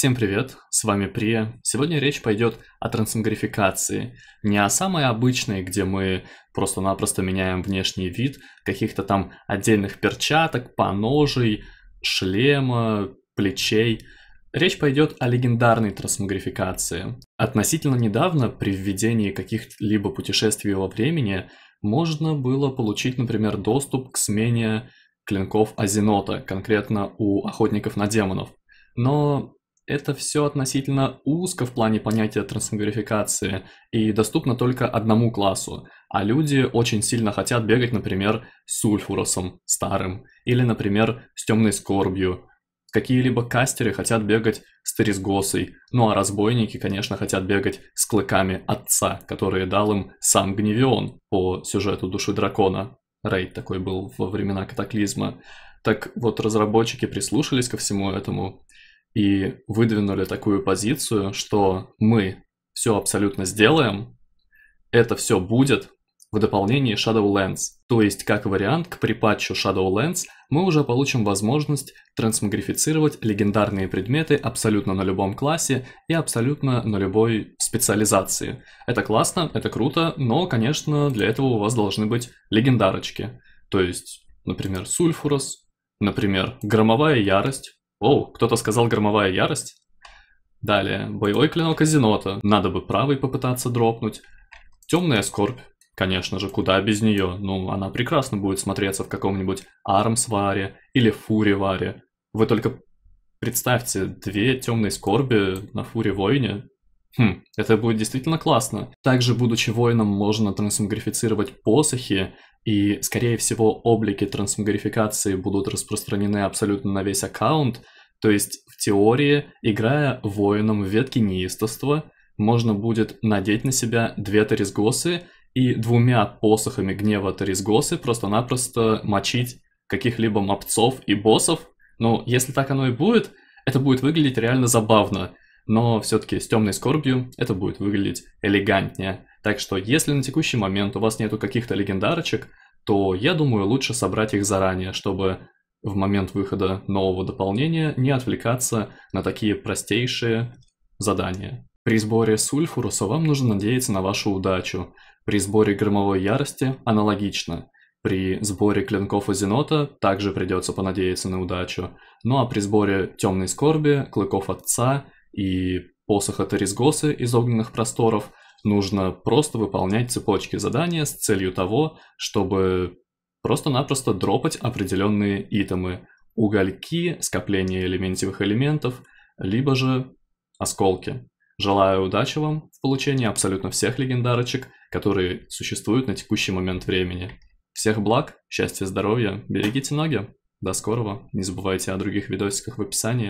Всем привет, с вами Прия. Сегодня речь пойдет о трансингрификации. Не о самой обычной, где мы просто-напросто меняем внешний вид каких-то там отдельных перчаток, поножей, шлема, плечей. Речь пойдет о легендарной трансмогрификации. Относительно недавно при введении каких-либо путешествий во времени можно было получить, например, доступ к смене клинков Азинота, конкретно у охотников на демонов. Но это все относительно узко в плане понятия трансгрификации и доступно только одному классу, а люди очень сильно хотят бегать, например, с Ульфуросом старым или, например, с Темной Скорбью. Какие-либо кастеры хотят бегать с Терезгосой, ну а разбойники, конечно, хотят бегать с клыками отца, которые дал им сам Гневион по сюжету Души Дракона. Рейд такой был во времена катаклизма. Так вот, разработчики прислушались ко всему этому и выдвинули такую позицию, что мы все абсолютно сделаем, это все будет в дополнении Shadowlands. То есть, как вариант, к припатчу Shadowlands мы уже получим возможность трансмогрифицировать легендарные предметы абсолютно на любом классе и абсолютно на любой специализации. Это классно, это круто, но, конечно, для этого у вас должны быть легендарочки. То есть, например, Сульфурос, например, Громовая Ярость, Оу, кто-то сказал громовая ярость. Далее, боевой клинок Азинота. Надо бы правый попытаться дропнуть. Темная скорбь. Конечно же, куда без нее. Ну, она прекрасно будет смотреться в каком-нибудь Армсваре или Фуриваре. Вы только представьте, две темные скорби на Фури Войне. Хм, это будет действительно классно. Также, будучи воином, можно трансмогрифицировать посохи и, скорее всего, облики трансмогрификации будут распространены абсолютно на весь аккаунт, то есть в теории, играя воином в ветке неистовства, можно будет надеть на себя две Тарисгосы и двумя посохами гнева Тарисгосы просто-напросто мочить каких-либо мопцов и боссов. Ну, если так оно и будет, это будет выглядеть реально забавно, но все-таки с темной скорбью это будет выглядеть элегантнее. Так что, если на текущий момент у вас нету каких-то легендарочек, то я думаю, лучше собрать их заранее, чтобы в момент выхода нового дополнения не отвлекаться на такие простейшие задания. При сборе Сульфуруса вам нужно надеяться на вашу удачу. При сборе Громовой Ярости аналогично. При сборе Клинков Азенота также придется понадеяться на удачу. Ну а при сборе Темной Скорби, Клыков Отца и Посоха Терезгосы из Огненных Просторов – Нужно просто выполнять цепочки задания с целью того, чтобы просто-напросто дропать определенные итемы, угольки, скопление элементивых элементов, либо же осколки. Желаю удачи вам в получении абсолютно всех легендарочек, которые существуют на текущий момент времени. Всех благ, счастья, здоровья, берегите ноги. До скорого, не забывайте о других видосиках в описании.